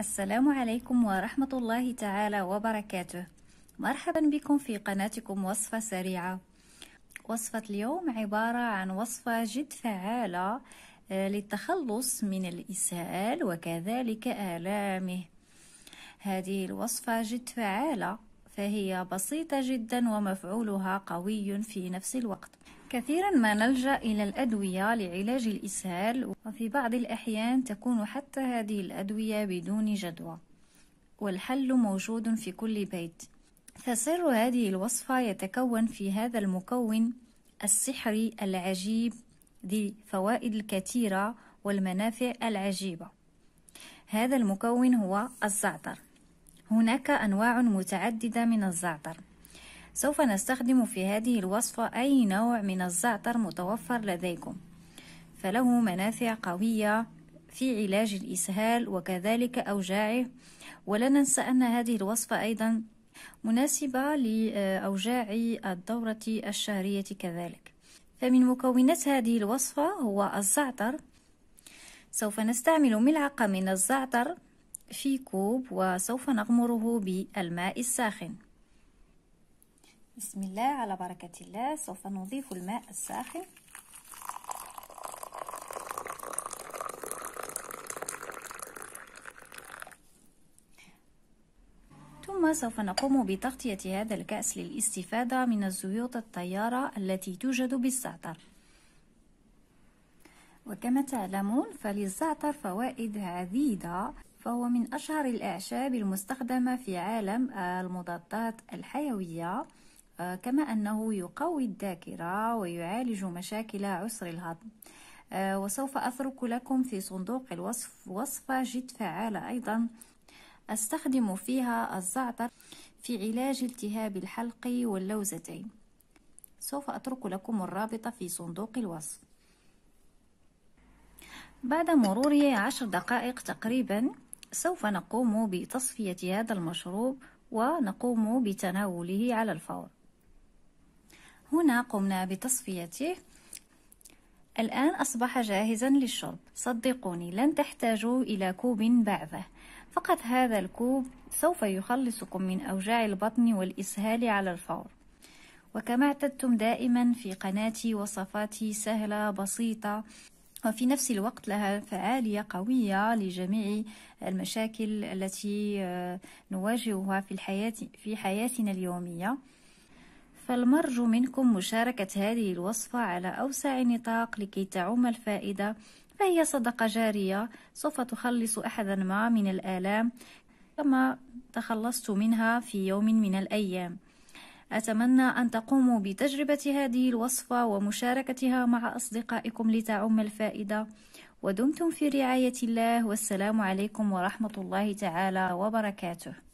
السلام عليكم ورحمة الله تعالى وبركاته مرحبا بكم في قناتكم وصفة سريعة وصفة اليوم عبارة عن وصفة جد فعالة آه، للتخلص من الإسهال وكذلك آلامه هذه الوصفة جد فعالة فهي بسيطة جدا ومفعولها قوي في نفس الوقت كثيرا ما نلجأ إلى الأدوية لعلاج الإسهال وفي بعض الأحيان تكون حتى هذه الأدوية بدون جدوى والحل موجود في كل بيت فسر هذه الوصفة يتكون في هذا المكون السحري العجيب ذي فوائد الكثيرة والمنافع العجيبة هذا المكون هو الزعتر هناك أنواع متعددة من الزعتر سوف نستخدم في هذه الوصفة أي نوع من الزعتر متوفر لديكم فله منافع قوية في علاج الإسهال وكذلك أوجاعه ولا ننسى أن هذه الوصفة أيضا مناسبة لأوجاع الدورة الشهرية كذلك فمن مكونات هذه الوصفة هو الزعتر سوف نستعمل ملعقة من الزعتر في كوب وسوف نغمره بالماء الساخن بسم الله على بركة الله سوف نضيف الماء الساخن ثم سوف نقوم بتغطية هذا الكأس للاستفادة من الزيوت الطيارة التي توجد بالزعتر وكما تعلمون فللزعتر فوائد عديدة فهو من أشهر الأعشاب المستخدمة في عالم المضادات الحيوية آه، كما أنه يقوي الذاكرة ويعالج مشاكل عسر الهضم آه، وسوف أترك لكم في صندوق الوصف وصفة جد فعالة أيضا أستخدم فيها الزعتر في علاج التهاب الحلق واللوزتين سوف أترك لكم الرابط في صندوق الوصف بعد مرور عشر دقائق تقريبا سوف نقوم بتصفية هذا المشروب ونقوم بتناوله على الفور هنا قمنا بتصفيته الآن أصبح جاهزا للشرب صدقوني لن تحتاجوا إلى كوب بعده فقط هذا الكوب سوف يخلصكم من أوجاع البطن والإسهال على الفور وكما اعتدتم دائما في قناتي وصفاتي سهلة بسيطة وفي نفس الوقت لها فعالية قوية لجميع المشاكل التي آه، نواجهها في الحياة في حياتنا اليومية فالمرجو منكم مشاركة هذه الوصفة على أوسع نطاق لكي تعم الفائدة فهي صدقة جارية سوف تخلص أحدا ما من الآلام كما تخلصت منها في يوم من الأيام أتمنى أن تقوموا بتجربة هذه الوصفة ومشاركتها مع أصدقائكم لتعم الفائدة ودمتم في رعاية الله والسلام عليكم ورحمة الله تعالى وبركاته